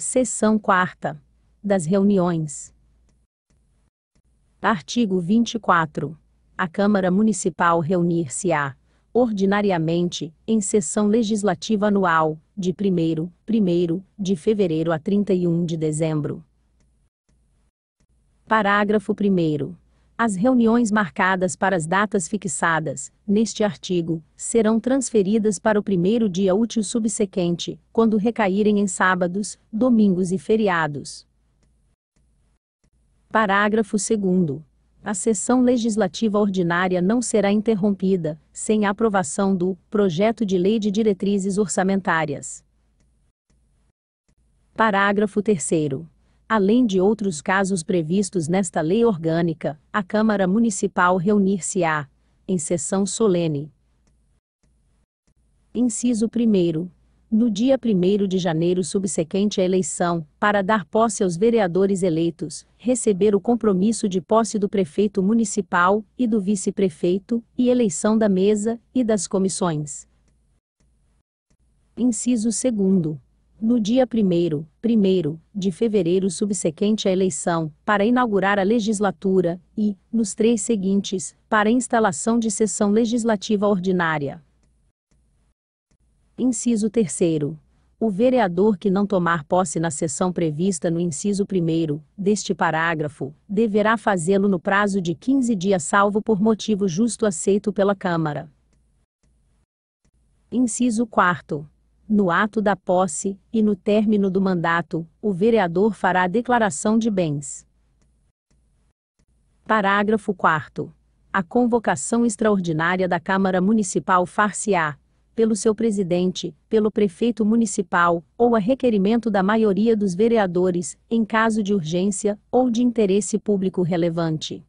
Seção 4. Das reuniões. Artigo 24. A Câmara Municipal reunir-se-á, ordinariamente, em sessão legislativa anual, de 1 1 de fevereiro a 31 de dezembro. Parágrafo 1. As reuniões marcadas para as datas fixadas, neste artigo, serão transferidas para o primeiro dia útil subsequente, quando recaírem em sábados, domingos e feriados. Parágrafo 2. A sessão legislativa ordinária não será interrompida, sem a aprovação do Projeto de Lei de Diretrizes Orçamentárias. Parágrafo 3 além de outros casos previstos nesta lei orgânica, a Câmara Municipal reunir-se-á, em sessão solene. Inciso 1 no dia 1 de janeiro subsequente à eleição, para dar posse aos vereadores eleitos, receber o compromisso de posse do prefeito municipal e do vice-prefeito, e eleição da mesa e das comissões. Inciso 2 no dia 1 1 de fevereiro subsequente à eleição, para inaugurar a legislatura, e, nos três seguintes, para instalação de sessão legislativa ordinária. Inciso 3 o vereador que não tomar posse na sessão prevista no inciso 1 deste parágrafo, deverá fazê-lo no prazo de 15 dias, salvo por motivo justo aceito pela Câmara. Inciso 4 no ato da posse e no término do mandato, o vereador fará declaração de bens. Parágrafo 4. A convocação extraordinária da Câmara Municipal far-se-á, pelo seu presidente, pelo prefeito municipal, ou a requerimento da maioria dos vereadores, em caso de urgência ou de interesse público relevante.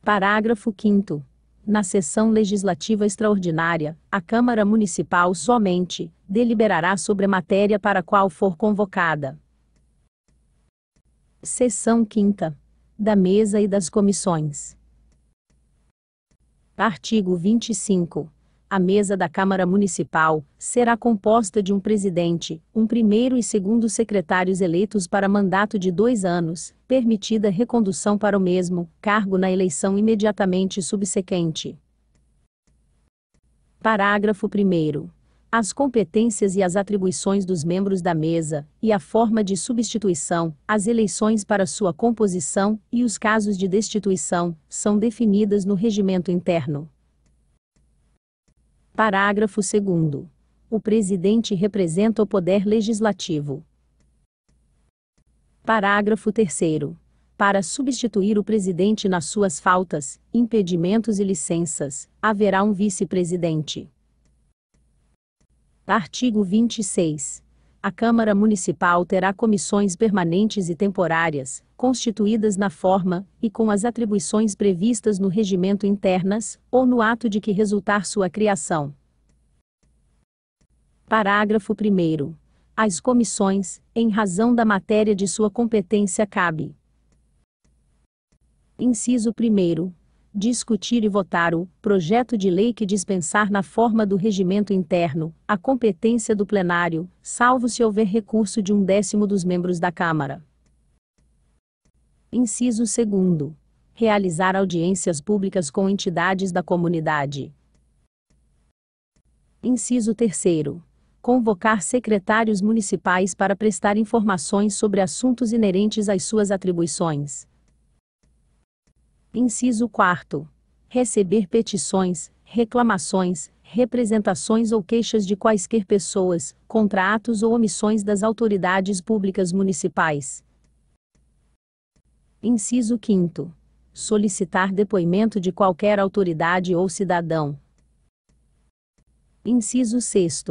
Parágrafo 5. Na sessão legislativa extraordinária, a Câmara Municipal somente deliberará sobre a matéria para a qual for convocada. Seção 5 da Mesa e das Comissões. Artigo 25. A mesa da Câmara Municipal será composta de um presidente, um primeiro e segundo secretários eleitos para mandato de dois anos, permitida recondução para o mesmo cargo na eleição imediatamente subsequente. Parágrafo 1 as competências e as atribuições dos membros da mesa, e a forma de substituição, as eleições para sua composição e os casos de destituição, são definidas no regimento interno. Parágrafo 2. O presidente representa o poder legislativo. Parágrafo 3. Para substituir o presidente nas suas faltas, impedimentos e licenças, haverá um vice-presidente. Artigo 26 a Câmara Municipal terá comissões permanentes e temporárias, constituídas na forma e com as atribuições previstas no regimento internas ou no ato de que resultar sua criação. Parágrafo 1 As comissões, em razão da matéria de sua competência, cabe. Inciso 1 discutir e votar o projeto de lei que dispensar na forma do regimento interno a competência do plenário, salvo se houver recurso de um décimo dos membros da Câmara. Inciso 2. Realizar audiências públicas com entidades da comunidade. Inciso 3 convocar secretários municipais para prestar informações sobre assuntos inerentes às suas atribuições. Inciso 4. Receber petições, reclamações, representações ou queixas de quaisquer pessoas, contratos ou omissões das autoridades públicas municipais. Inciso 5. Solicitar depoimento de qualquer autoridade ou cidadão. Inciso 6.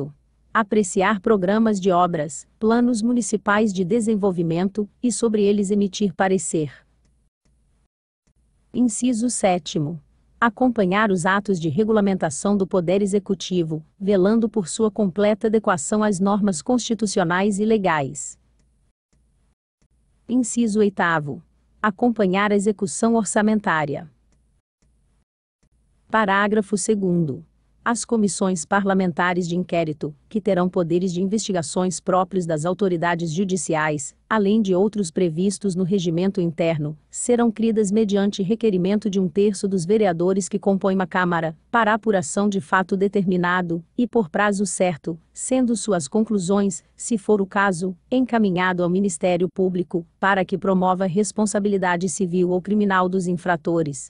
Apreciar programas de obras, planos municipais de desenvolvimento e sobre eles emitir parecer. Inciso 7. Acompanhar os atos de regulamentação do Poder Executivo, velando por sua completa adequação às normas constitucionais e legais. Inciso 8. Acompanhar a execução orçamentária. Parágrafo 2. As comissões parlamentares de inquérito, que terão poderes de investigações próprios das autoridades judiciais, além de outros previstos no regimento interno, serão cridas mediante requerimento de um terço dos vereadores que compõem a Câmara, para apuração de fato determinado, e por prazo certo, sendo suas conclusões, se for o caso, encaminhado ao Ministério Público, para que promova responsabilidade civil ou criminal dos infratores.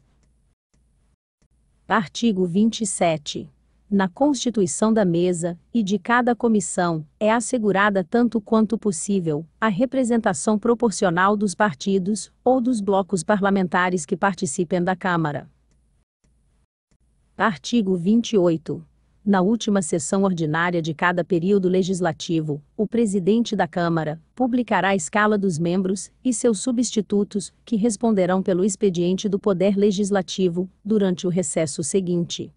Artigo 27 na constituição da mesa e de cada comissão, é assegurada tanto quanto possível a representação proporcional dos partidos ou dos blocos parlamentares que participem da Câmara. Artigo 28. Na última sessão ordinária de cada período legislativo, o presidente da Câmara publicará a escala dos membros e seus substitutos, que responderão pelo expediente do Poder Legislativo, durante o recesso seguinte.